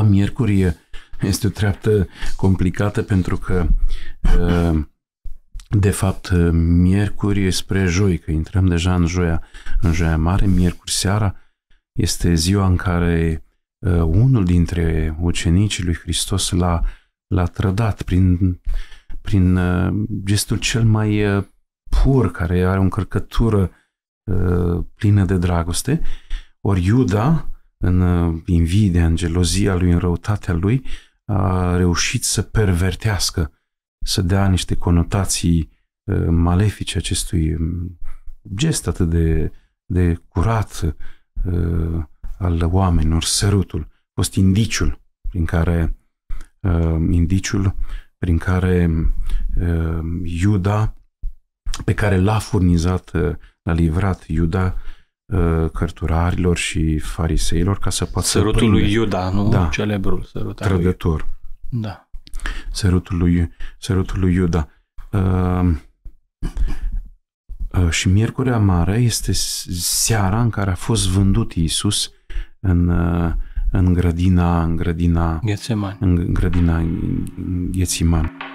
a miercuri este o treaptă complicată pentru că uh, de fapt uh, miercuri spre joi, că intrăm deja în joia, în joia mare, miercuri seara este ziua în care uh, unul dintre ucenicii lui Hristos l-a, l-a trădat prin, prin gestul cel mai pur, care are o încărcătură plină de dragoste. Ori Iuda, în uh, invidia, în gelozia lui, în răutatea lui, a reușit să pervertească, să dea niște conotații uh, malefice acestui um, gest atât de, de curat uh, al oamenilor, sărutul, a fost indiciul prin care indiciul prin care Iuda, pe care l-a furnizat, l-a livrat Iuda Uh, cărturarilor și fariseilor ca să poată Sărutul să lui Iuda, nu? Da. Celebrul sărut Trădător. Lui. Da. Sărutul lui, sărutul lui Iuda. Uh, uh, și Miercurea Mare este seara în care a fost vândut Iisus în, uh, în grădina în grădina Ghețeman. în grădina Ghețiman.